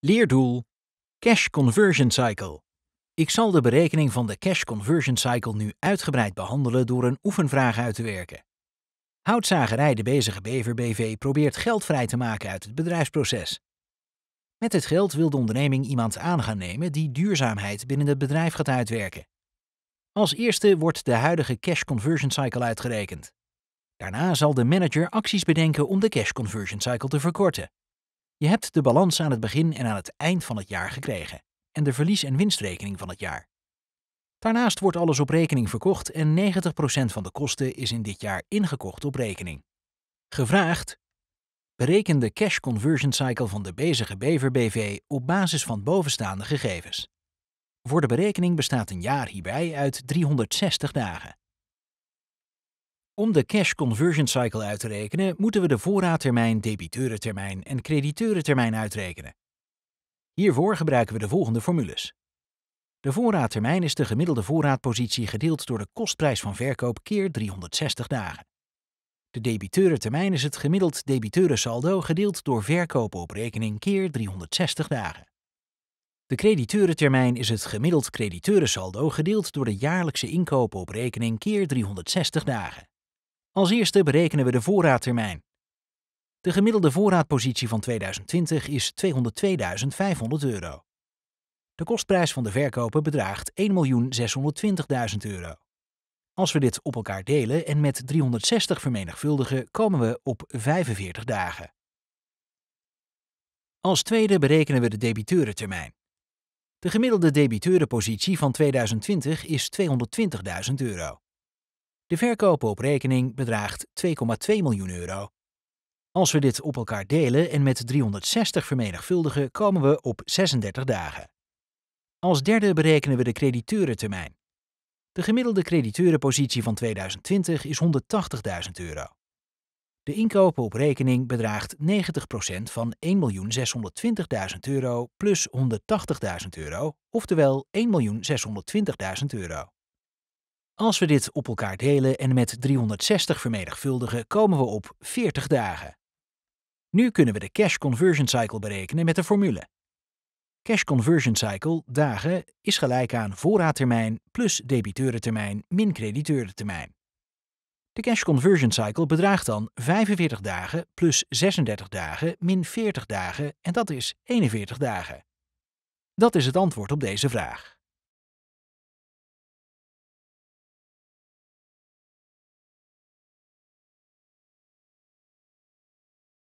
Leerdoel Cash Conversion Cycle. Ik zal de berekening van de Cash Conversion Cycle nu uitgebreid behandelen door een oefenvraag uit te werken. Houtzagerij De Bezige Bever BV probeert geld vrij te maken uit het bedrijfsproces. Met het geld wil de onderneming iemand aan gaan nemen die duurzaamheid binnen het bedrijf gaat uitwerken. Als eerste wordt de huidige Cash Conversion Cycle uitgerekend. Daarna zal de manager acties bedenken om de Cash Conversion Cycle te verkorten. Je hebt de balans aan het begin en aan het eind van het jaar gekregen en de verlies- en winstrekening van het jaar. Daarnaast wordt alles op rekening verkocht en 90% van de kosten is in dit jaar ingekocht op rekening. Gevraagd: bereken de cash conversion cycle van de bezige Bever BV op basis van bovenstaande gegevens. Voor de berekening bestaat een jaar hierbij uit 360 dagen. Om de cash conversion cycle uit te rekenen, moeten we de voorraadtermijn, debiteurentermijn en crediteurentermijn uitrekenen. Hiervoor gebruiken we de volgende formules. De voorraadtermijn is de gemiddelde voorraadpositie gedeeld door de kostprijs van verkoop keer 360 dagen. De debiteurentermijn is het gemiddeld debiteurensaldo gedeeld door verkopen op rekening keer 360 dagen. De crediteurentermijn is het gemiddeld crediteurensaldo gedeeld door de jaarlijkse inkopen op rekening keer 360 dagen. Als eerste berekenen we de voorraadtermijn. De gemiddelde voorraadpositie van 2020 is 202.500 euro. De kostprijs van de verkopen bedraagt 1.620.000 euro. Als we dit op elkaar delen en met 360 vermenigvuldigen, komen we op 45 dagen. Als tweede berekenen we de debiteurentermijn. De gemiddelde debiteurenpositie van 2020 is 220.000 euro. De verkopen op rekening bedraagt 2,2 miljoen euro. Als we dit op elkaar delen en met 360 vermenigvuldigen, komen we op 36 dagen. Als derde berekenen we de crediteurentermijn. De gemiddelde crediteurenpositie van 2020 is 180.000 euro. De inkopen op rekening bedraagt 90% van 1.620.000 euro plus 180.000 euro, oftewel 1.620.000 euro. Als we dit op elkaar delen en met 360 vermenigvuldigen, komen we op 40 dagen. Nu kunnen we de cash conversion cycle berekenen met de formule. Cash conversion cycle, dagen, is gelijk aan voorraadtermijn plus debiteurentermijn min crediteurentermijn. De cash conversion cycle bedraagt dan 45 dagen plus 36 dagen min 40 dagen en dat is 41 dagen. Dat is het antwoord op deze vraag.